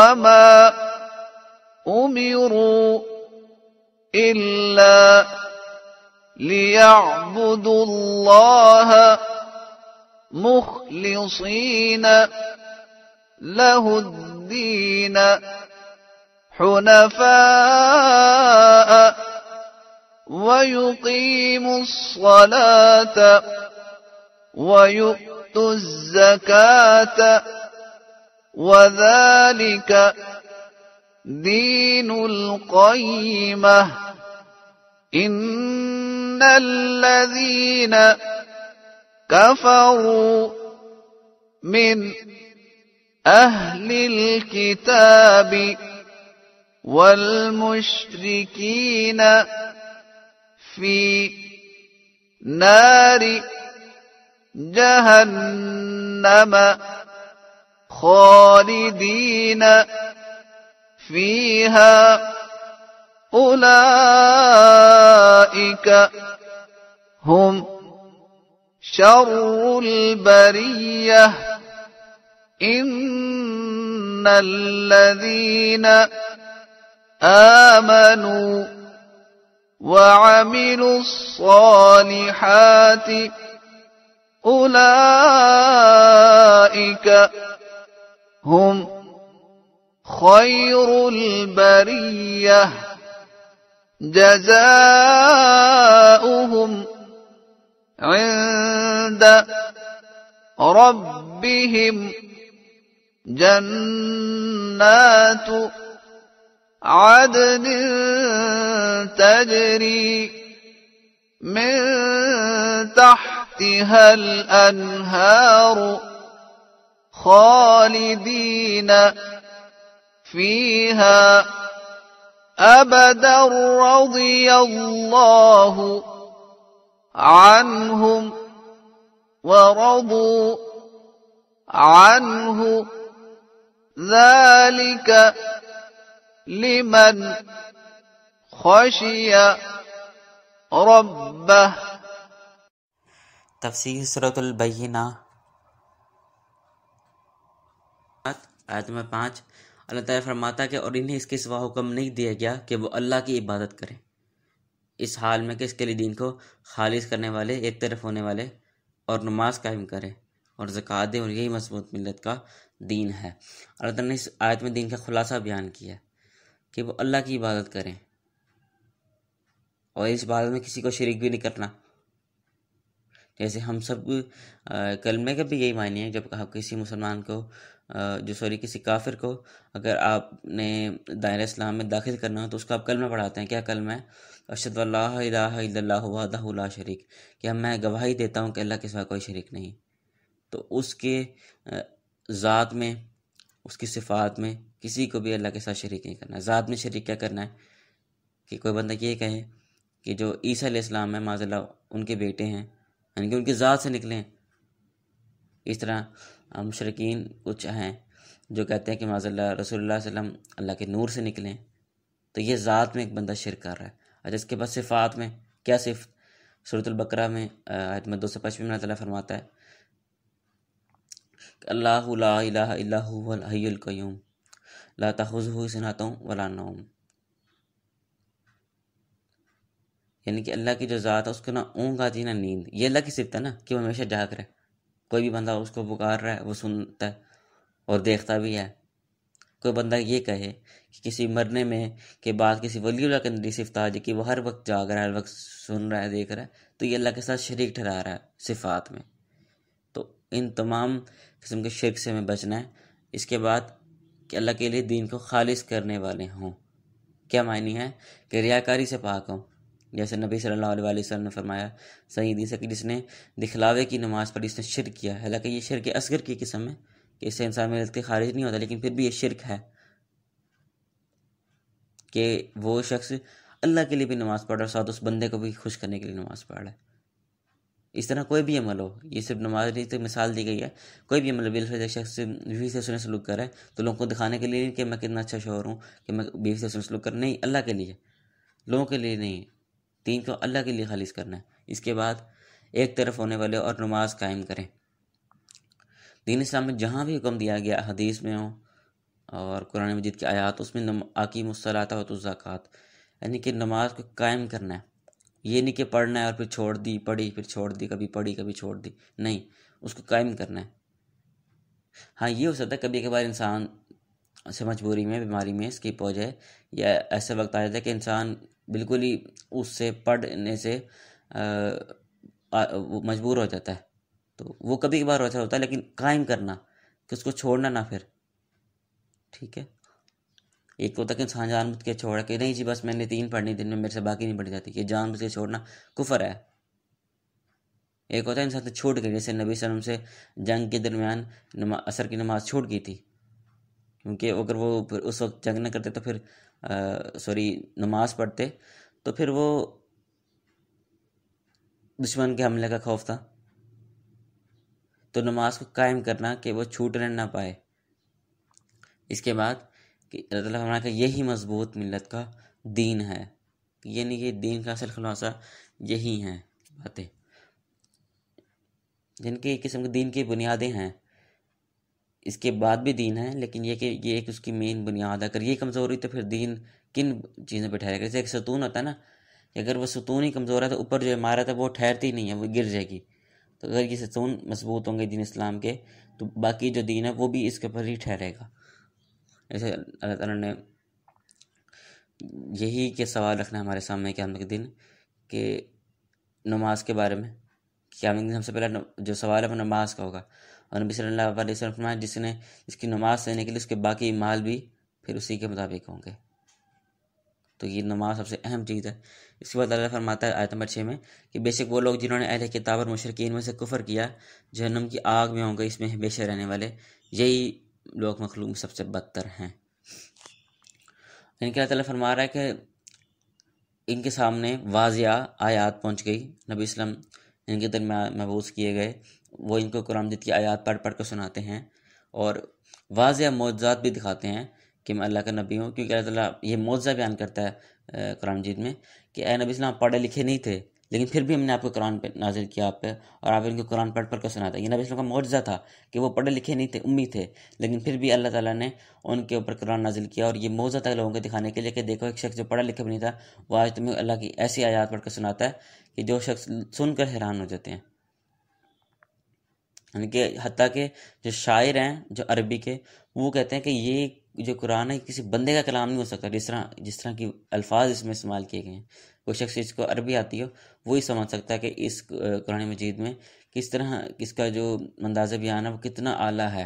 وما أمروا إلا ليعبدوا الله مخلصين له الدين حنفاء ويقيموا الصلاة ويؤتوا الزكاة وذلك دين القيمة إن الذين كفروا من أهل الكتاب والمشركين في نار جهنم خالدين فيها أولئك هم شر البرية إن الذين آمنوا وعملوا الصالحات أولئك هم خير البرية جزاؤهم عند ربهم جنات عدن تجري من تحتها الأنهار خالدين فيها أبدا رضي الله عنهم ورضوا عنه ذلك لمن خشي ربه تفسير سورة البينة आयत नंबर पाँच अल्लाह ताला फरमाता कि और इन्हें इसके सिवा हुक्म नहीं दिया गया कि वो अल्लाह की इबादत करें इस हाल में कि इसके लिए दीन को खालिज करने वाले एक तरफ होने वाले और नमाज कायम करें और जक़ात दें और यही मजबूत मिलत का दीन है अल्लाह तला ने इस आयत में दीन का खुलासा बयान किया कि वो अल्लाह की इबादत करें और इस इबादत में किसी को शरीक भी नहीं करना जैसे हम सब कलमे का भी यही मानिए जब किसी मुसलमान को जो सॉरी किसी काफिर को अगर आपने दायरे इस्लाम में दाखिल करना हो तो उसका आप कलमा पढ़ाते हैं क्या कलमा है अरशद वाला शरीक क्या मैं गवाही देता हूँ कि अल्लाह के सिवा कोई शरीक नहीं तो उसके ज़ात में उसकी सिफात में किसी को भी अल्लाह के साथ शरीक नहीं करना है ज़ात में शरीक क्या करना है कि कोई बंदा ये कहे कि जो ईसा इस्लाम है माजल्ला उनके बेटे हैं यानी कि उनकी ज़ात से निकले इस तरह हम शर्किन कुछ हैं जो कहते हैं कि माजल्ला रसोल वसम अल्लाह के नूर से निकलें तो ये ज़ात में एक बंदा शिर कर रहा है अच्छा इसके बाद सिफ़ात में क्या सिफ सूरतलबकरा में आयत दो सौ पचपन में अल्लाह फरमाता है अल्लाहल्लाहल्लाहल्कयूम ला यानी कि अल्लाह की जो ज़ात है उसको ना ऊँग आती है ना नींद ये अल्लाह की सिफत है ना कि वो हमेशा जाग रहा है कोई भी बंदा उसको पुकार रहा है वो सुनता है और देखता भी है कोई बंदा ये कहे कि किसी मरने में के बाद किसी वली के अंदर जी कि वह हर वक्त जाग रहा है हर वक्त सुन रहा है देख रहा है तो ये अल्लाह के साथ शरीक ठहरा रहा है सिफात में तो इन तमाम किस्म के शिरक से हमें बचना है इसके बाद कि अल्लाह के लिए दीन को खालिज करने वाले हों क्या मायने है कि रियाकारी से पाक हों जैसे नबी सल्लल्लाहु अलैहि वसल्लम ने फरमाया सही हदीस है कि जिसने दिखलावे की नमाज पर जिसने शिर किया हालांकि ये शिर के असगर की किस्म है कि इससे इंसान में गलती खारिज नहीं होता लेकिन फिर भी ये शिरक है कि वो शख्स अल्लाह के लिए भी नमाज़ पढ़ रहा है साथ उस बंदे को भी खुश करने के लिए नमाज़ पढ़ रहा है इस तरह कोई भी अमल हो ये सिर्फ नमाज नहीं तो मिसाल दी गई है कोई भी अमल बिल्फ शख्स बीवी से सुन सलूक करे तो लोगों को दिखाने के लिए नहीं कि मैं कितना अच्छा शोर हूँ कि मैं बीवी से सुन सलूक कर नहीं अल्लाह के लिए लोगों के लिए नहीं दीन को अल्लाह के लिए खालिज करना है इसके बाद एक तरफ होने वाले और नमाज कायम करें दीन इस्लाम में जहाँ भी हुक्म दिया गया हदीस में हो और कुरान मजिद की आयात उसमें आकीम आकी हो तो ज़क़़त यानी कि नमाज को कायम करना है ये नहीं कि पढ़ना है और फिर छोड़ दी पढ़ी फिर छोड़ दी कभी पढ़ी कभी छोड़ दी नहीं उसको कायम करना है हाँ ये हो सकता है कभी कभार इंसान से मजबूरी में बीमारी में स्किप हो जाए या ऐसे वक्त आ जाता है कि इंसान बिल्कुल ही उससे पढ़ने से वो मजबूर हो जाता है तो वो कभी कभार ऐसा होता है लेकिन कायम करना कि उसको छोड़ना ना फिर ठीक है एक तो होता कि इंसान जान के छोड़ा कि नहीं जी बस मैंने तीन पढ़नी दिन में मेरे से बाकी नहीं पढ़ी जाती ये जान के छोड़ना कुफर है एक होता है इंसान से छूट गई जैसे नबी सलम से जंग के दरमियान असर की नमाज छूट गई थी क्योंकि अगर वो उस वक्त जंग न करते तो फिर सॉरी नमाज़ पढ़ते तो फिर वो दुश्मन के हमले का खौफ था तो नमाज को कायम करना कि वो छूट रह ना पाए इसके बाद कि अल्लाह का यही मजबूत मिलत का दीन है यानी नहीं कि दीन का असल खुलासा यही है बातें जिनकी किस्म के दीन की बुनियादें हैं इसके बाद भी दीन है लेकिन ये कि ये एक उसकी मेन बुनियाद है अगर ये कमज़ोर हुई तो फिर दीन किन चीज़ों पर ठहरेगा जैसे एक सतून होता है ना कि अगर वो सतून ही कमज़ोर है तो ऊपर जो इमारत है वो ठहरती नहीं है वो गिर जाएगी तो अगर ये सतून मजबूत होंगे दीन इस्लाम के तो बाकी जो दीन है वो भी इसके ऊपर ही ठहरेगा ऐसे अल्लाह ताला ने यही के सवाल रखना है हमारे सामने क्या के दिन कि नमाज के बारे में क्या सबसे पहला जो सवाल है वो नमाज का होगा और नबी सल्लल्लाहु अलैहि वसल्लम फरमाया जिसने इसकी नमाज देने के लिए उसके बाकी माल भी फिर उसी के मुताबिक होंगे तो ये नमाज सबसे अहम चीज़ है इसके बाद अल्लाह फरमाता है आयत नंबर छः में कि बेशक वो लोग जिन्होंने अहले किताब और मुशरकिन में से कुफर किया जहनम की आग में होंगे इसमें हमेशा रहने वाले यही लोग मखलूम सबसे बदतर हैं इनके अल्लाह फरमा रहा है कि इनके सामने वाजिया आयात पहुँच गई नबी इस्लम जिनके दिल महबूस किए गए वो इनको कुरान जीत की आयात पढ़ पढ़ कर सुनाते हैं और वाज मुआवजात भी दिखाते हैं कि मैं अल्लाह का नबी हूँ क्योंकि अल्लाह ताला ये मुआवजा बयान करता है कुरान जीत में कि ए नबी इस्लाम पढ़े लिखे नहीं थे लेकिन फिर भी हमने आपको कुरान पर नाजिल किया आप पे और आप इनको कुरान पढ़ पढ़ कर सुना था ये नबी का मुआवजा था कि वो पढ़े लिखे नहीं थे उम्मीद थे लेकिन फिर भी अल्लाह ताला ने उनके ऊपर कुरान नाजिल किया और ये मुआवजा था लोगों को दिखाने के लिए कि देखो एक शख्स जो पढ़ा लिखा भी नहीं था वो आज तुम्हें अल्लाह की ऐसी आयात पढ़ कर सुनाता है कि जो शख्स सुनकर हैरान हो जाते हैं यानी कि हती के जो शायर हैं जो अरबी के वो कहते हैं कि ये जो कुरान है किसी बंदे का कलाम नहीं हो सकता जिस तरह जिस तरह की अल्फाज इसमें इस्तेमाल किए गए हैं कोई शख्स इसको अरबी आती हो वही समझ सकता है कि इस कुरान मजीद में किस तरह इसका जो अंदाज़ बयान है वो कितना आला है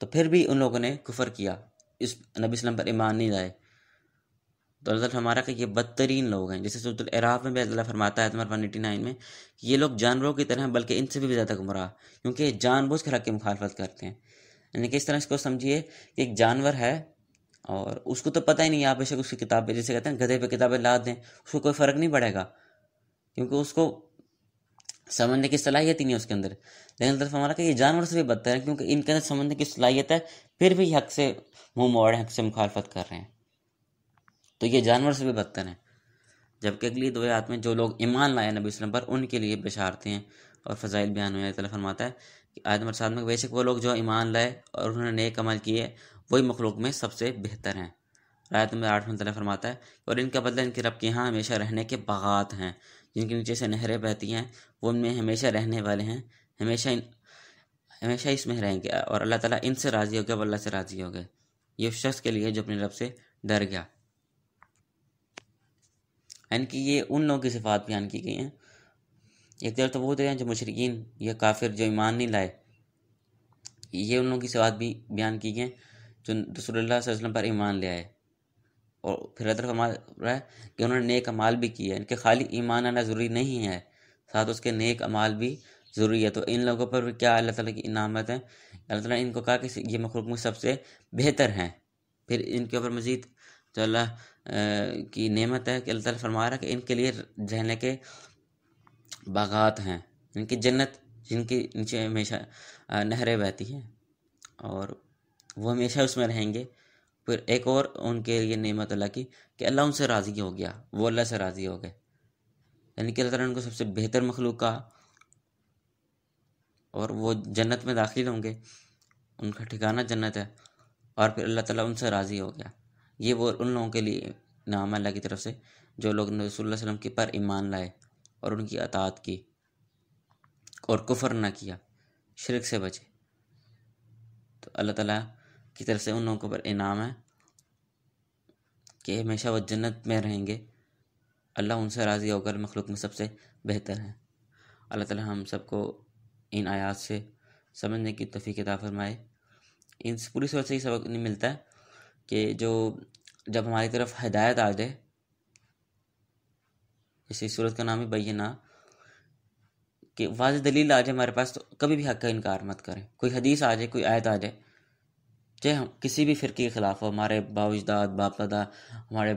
तो फिर भी उन लोगों ने कुफर किया इस नबी वसम पर ईमान नहीं लाए तो अल्लाह हमारा कि ये बदतरीन लोग हैं जैसे सूरतराफ़ में भी अल्लाह फरमाता है नंबर वन एटी नाइन में कि ये लोग जानवरों की तरह बल्कि इनसे भी ज़्यादा गुमराह क्योंकि जानबूझ कर हक की मुखालफत करते हैं यानी कि इस तरह इसको समझिए कि एक जानवर है और उसको तो पता ही नहीं आप बेशक उसकी किताबें जैसे कहते हैं गधे पे किताबें ला दें उसको कोई फ़र्क नहीं पड़ेगा क्योंकि उसको समझने की सलाहियत ही नहीं उसके अंदर लेकिन तरफ हमारा कि ये जानवर से भी बदतर है क्योंकि इनके अंदर समझने की सलाहियत है फिर भी हक से मुंह मोड़ हक से मुखालफत कर रहे हैं तो ये जानवर से भी बदतर हैं जबकि अगली दो हाथ में जो लोग ईमान लाए नबी वसलम पर उनके लिए बेशारते हैं और फ़जाइल बयान हुए तला फरमाता है आयत नंबर सात में बेशक वो लोग जो ईमान लाए और उन्होंने नेक अमल किए वही मखलूक में सबसे बेहतर हैं आयत नंबर आठ में तला फरमाता है और इनका बदला इनके रब के यहाँ हमेशा रहने के बागात हैं जिनके नीचे से नहरें बहती हैं वो उनमें हमेशा रहने वाले हैं हमेशा इन हमेशा इसमें रहेंगे और अल्लाह ताला इनसे राज़ी हो गया अल्लाह से राज़ी हो गए ये उस शख्स के लिए जो अपने रब से डर गया यानी कि ये उन लोगों की सिफात बयान की गई हैं एक दर तो वो होते तो हैं जो मुशरकिन या काफिर जो ईमान नहीं लाए ये उन लोगों की सवाल भी बयान की गए जो रसोल्ला पर ईमान ले आए और फिर कमाल रहा है कि उन्होंने नेक अमाल भी किया है इनके खाली ईमान आना ज़रूरी नहीं है साथ उसके नेक अमाल भी ज़रूरी है तो इन लोगों पर भी क्या अल्लाह ताली की इनामत है अल्लाह ताली इनको कहा कि ये मखलूक में सबसे बेहतर हैं फिर इनके ऊपर मज़ीद जो अल्लाह की नेमत है कि अल्लाह तरमा फरमा रहा है कि इनके लिए रहने के बागात हैं इनकी जन्नत जिनके नीचे हमेशा नहरें बहती हैं और वो हमेशा उसमें रहेंगे फिर एक और उनके लिए नियमत अल्लाह की कि अल्लाह उनसे राज़ी हो गया वो अल्लाह से राज़ी हो गए यानी कि अल्लाह उनको सबसे बेहतर मखलूक कहा और वो जन्नत में दाखिल होंगे उनका ठिकाना जन्नत है और फिर अल्लाह ताला उनसे राज़ी हो गया ये वो उन लोगों के लिए नाम अल्लाह की तरफ से जो लोग रसोल्ला वसलम के पर ईमान लाए और उनकी अतात की और कुफर ना किया शिरक से बचे तो अल्लाह ताला की तरफ से उन लोगों के ऊपर इनाम है कि हमेशा वह जन्नत में रहेंगे अल्लाह उनसे राज़ी होकर मखलूक में सबसे बेहतर हैं अल्लाह ताला हम सबको इन आयात से समझने की तफ़ी किताब फरमाए इन पूरी सोच से ही सबक नहीं मिलता है कि जो जब हमारी तरफ हदायत आ जाए इसी सूरत का नाम ही बैना कि वाज दलील आ जाए हमारे पास तो कभी भी हक का इनकार मत करें कोई हदीस आ जाए कोई आयत आ जाए चाहे हम किसी भी फ़िरके के ख़िलाफ़ हो हमारे बावजदाद बाप दादा हमारे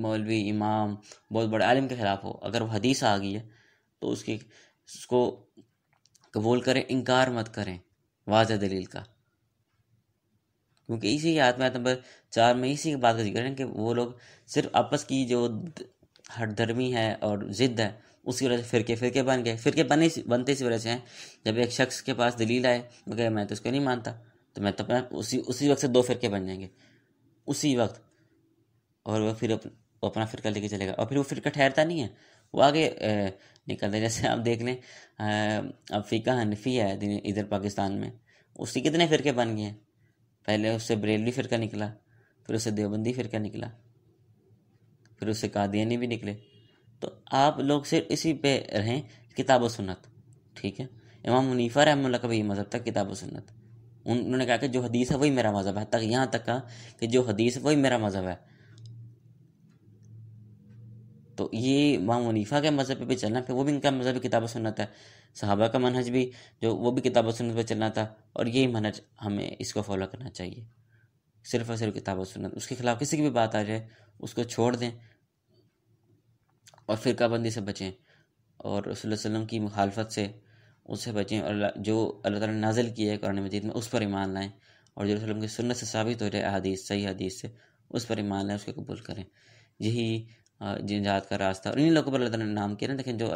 मौलवी इमाम बहुत बड़े आलिम के ख़िलाफ़ हो अगर वो हदीस आ गई है तो उसकी उसको कबूल करें इनकार मत करें वाज दलील का क्योंकि इसी याद में आत नंबर चार में इसी बात का जिक्र है कि वो लोग सिर्फ आपस की जो हटधर्मी है और ज़िद्द है उसकी वजह से फिरके फिरके बन गए फिरके बने बनते इसी वजह से हैं जब एक शख्स के पास दलील आए वो कहे मैं तो इसको नहीं मानता तो मैं तो अपना उसी उसी वक्त से दो फिरके बन जाएंगे उसी वक्त और वह फिर वो अपना फिरका लेके चलेगा और फिर वो फिरका ठहरता नहीं है वो आगे निकलता जैसे आप देख लें अफ्रीका हनफी है इधर पाकिस्तान में उसके कितने फिरके बन गए हैं पहले उससे बरेलवी फिरका निकला फिर उससे देवबंदी फिरका निकला फिर उससे कादियानी भी निकले तो आप लोग सिर्फ इसी पे रहें किताब व ठीक है इमाम मुनीफ़ा रहम का भी मज़हब था किताब व सुन्नत उन्होंने कहा कि जो हदीस है वही मेरा मज़हब है तक यहाँ तक कहा कि जो हदीस वही मेरा मज़हब है तो ये इमाम मुनीफ़ा के मज़हब पे भी चलना फिर वो भी इनका मज़हब किताब सुनत है सहाबा का मनहज भी जो वो भी किताब सुनत पर चलना था और यही मनहज हमें इसको फॉलो करना चाहिए सिर्फ और सिर्फ किताब और उसके खिलाफ किसी की भी बात आ जाए उसको छोड़ दें और फिर बंदी से बचें और वसलम की मुखालफत से उससे बचें और जो अल्लाह ताला नाजिल किया है कुरान मजीद में उस पर ईमान लाएँ और जो वसलम की सुन्नत से साबित हो जाए अदीस सही हदीस से उस पर ईमान लाएँ उसको कबूल करें यही जिनजात का रास्ता और इन्हीं लोगों पर अल्लाह ने नाम किया ना लेकिन जो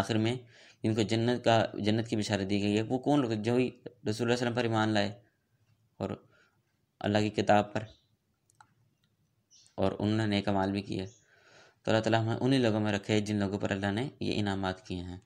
आखिर में इनको जन्नत का जन्नत की बिशारत दी गई है वो कौन लोग जो ही वसलम पर ईमान लाए और अल्लाह की किताब पर और उन्होंने नेक अमाल भी किए तो अल्लाह ताला हमें उन्हीं लोगों में रखे जिन लोगों पर अल्लाह ने ये इनामत किए हैं